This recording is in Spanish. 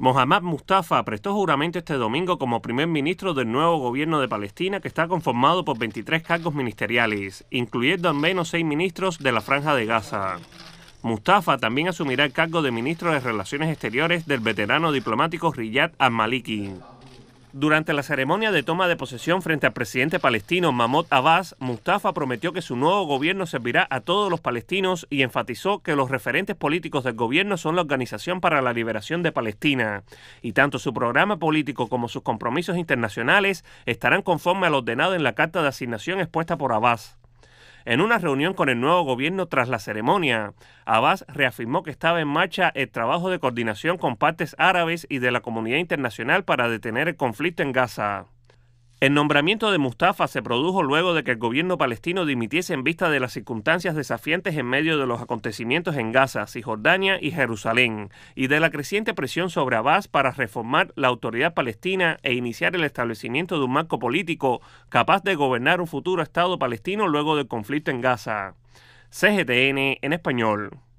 Mohammad Mustafa prestó juramento este domingo como primer ministro del nuevo gobierno de Palestina que está conformado por 23 cargos ministeriales, incluyendo al menos seis ministros de la Franja de Gaza. Mustafa también asumirá el cargo de ministro de Relaciones Exteriores del veterano diplomático Riyad al-Maliki. Durante la ceremonia de toma de posesión frente al presidente palestino Mahmoud Abbas, Mustafa prometió que su nuevo gobierno servirá a todos los palestinos y enfatizó que los referentes políticos del gobierno son la Organización para la Liberación de Palestina. Y tanto su programa político como sus compromisos internacionales estarán conforme al ordenado en la carta de asignación expuesta por Abbas. En una reunión con el nuevo gobierno tras la ceremonia, Abbas reafirmó que estaba en marcha el trabajo de coordinación con partes árabes y de la comunidad internacional para detener el conflicto en Gaza. El nombramiento de Mustafa se produjo luego de que el gobierno palestino dimitiese en vista de las circunstancias desafiantes en medio de los acontecimientos en Gaza, Cisjordania y Jerusalén, y de la creciente presión sobre Abbas para reformar la autoridad palestina e iniciar el establecimiento de un marco político capaz de gobernar un futuro Estado palestino luego del conflicto en Gaza. CGTN en español.